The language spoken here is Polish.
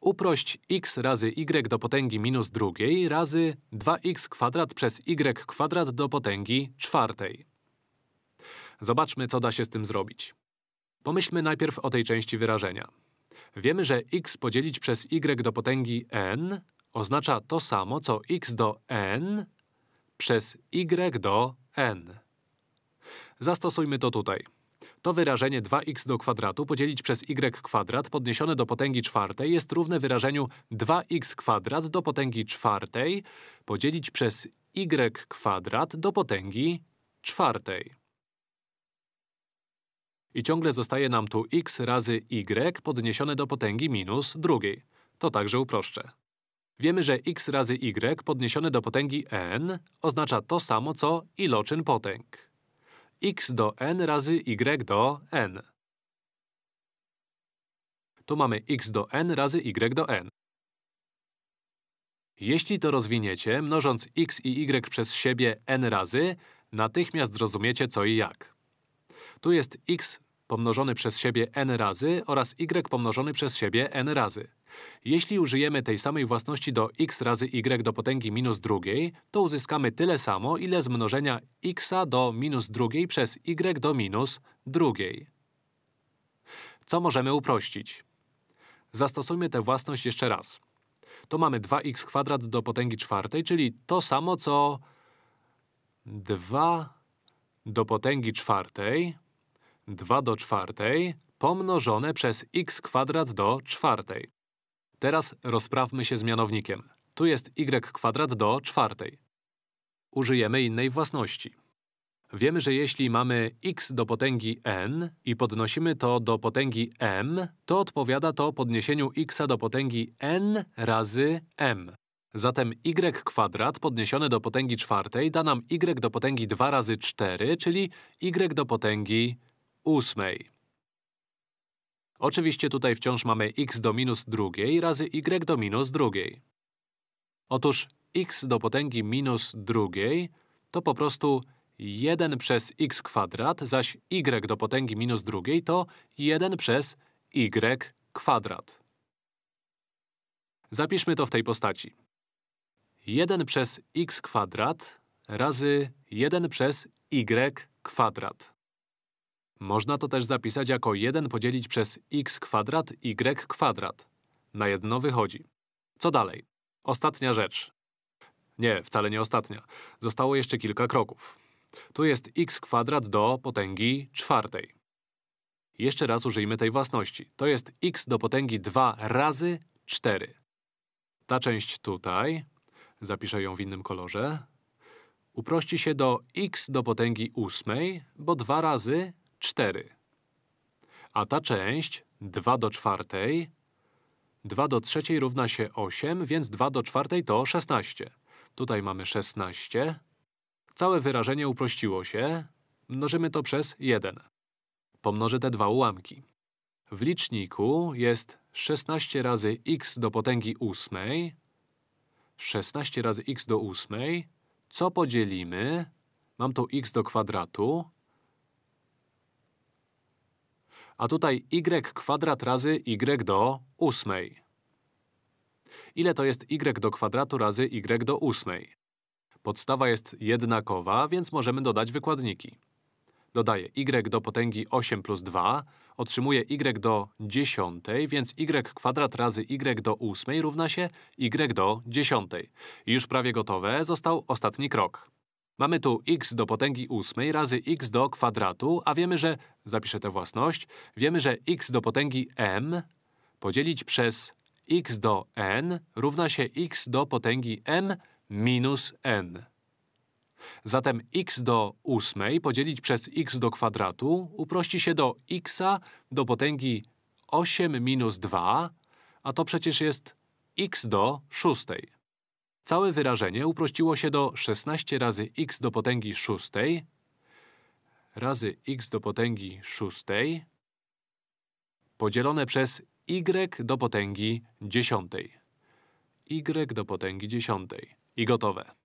Uprość x razy y do potęgi minus drugiej razy 2x kwadrat przez y kwadrat do potęgi czwartej. Zobaczmy, co da się z tym zrobić. Pomyślmy najpierw o tej części wyrażenia. Wiemy, że x podzielić przez y do potęgi n oznacza to samo, co x do n przez y do n. Zastosujmy to tutaj. To wyrażenie 2x do kwadratu podzielić przez y kwadrat podniesione do potęgi czwartej jest równe wyrażeniu 2x kwadrat do potęgi czwartej podzielić przez y kwadrat do potęgi czwartej. I ciągle zostaje nam tu x razy y podniesione do potęgi minus drugiej. To także uproszczę. Wiemy, że x razy y podniesione do potęgi n oznacza to samo co iloczyn potęg x do n razy y do n. Tu mamy x do n razy y do n. Jeśli to rozwiniecie, mnożąc x i y przez siebie n razy, natychmiast zrozumiecie co i jak. Tu jest x pomnożony przez siebie n razy oraz y pomnożony przez siebie n razy. Jeśli użyjemy tej samej własności do x razy y do potęgi minus drugiej, to uzyskamy tyle samo, ile z mnożenia x do minus drugiej przez y do minus drugiej. Co możemy uprościć? Zastosujmy tę własność jeszcze raz. To mamy 2x kwadrat do potęgi czwartej, czyli to samo co 2 do potęgi czwartej 2 do czwartej pomnożone przez x kwadrat do czwartej. Teraz rozprawmy się z mianownikiem. Tu jest y kwadrat do czwartej. Użyjemy innej własności. Wiemy, że jeśli mamy x do potęgi n i podnosimy to do potęgi m, to odpowiada to podniesieniu x do potęgi n razy m. Zatem y kwadrat podniesione do potęgi czwartej da nam y do potęgi 2 razy 4, czyli y do potęgi ósmej. Oczywiście tutaj wciąż mamy x do minus drugiej razy y do minus drugiej. Otóż x do potęgi minus drugiej to po prostu 1 przez x kwadrat, zaś y do potęgi minus drugiej to 1 przez y kwadrat. Zapiszmy to w tej postaci. 1 przez x kwadrat razy 1 przez y kwadrat. Można to też zapisać jako 1 podzielić przez x kwadrat, y kwadrat. Na jedno wychodzi. Co dalej? Ostatnia rzecz. Nie, wcale nie ostatnia. Zostało jeszcze kilka kroków. Tu jest x kwadrat do potęgi czwartej. Jeszcze raz użyjmy tej własności. To jest x do potęgi 2 razy 4. Ta część tutaj, zapiszę ją w innym kolorze, uprości się do x do potęgi ósmej, bo 2 razy 4. A ta część, 2 do czwartej, 2 do trzeciej równa się 8, więc 2 do czwartej to 16. Tutaj mamy 16. Całe wyrażenie uprościło się. Mnożymy to przez 1. Pomnożę te dwa ułamki. W liczniku jest 16 razy x do potęgi 8, 16 razy x do 8, co podzielimy, mam tu x do kwadratu, a tutaj y kwadrat razy y do ósmej. Ile to jest y do kwadratu razy y do ósmej? Podstawa jest jednakowa, więc możemy dodać wykładniki. Dodaję y do potęgi 8 plus 2, otrzymuję y do dziesiątej, więc y kwadrat razy y do ósmej równa się y do dziesiątej. Już prawie gotowe, został ostatni krok. Mamy tu x do potęgi ósmej razy x do kwadratu, a wiemy, że… Zapiszę tę własność. Wiemy, że x do potęgi m podzielić przez x do n równa się x do potęgi m minus n. Zatem x do ósmej podzielić przez x do kwadratu uprości się do xa do potęgi 8 minus 2, a to przecież jest x do szóstej. Całe wyrażenie uprościło się do 16 razy x do potęgi szóstej razy x do potęgi szóstej podzielone przez y do potęgi dziesiątej. y do potęgi dziesiątej. I gotowe.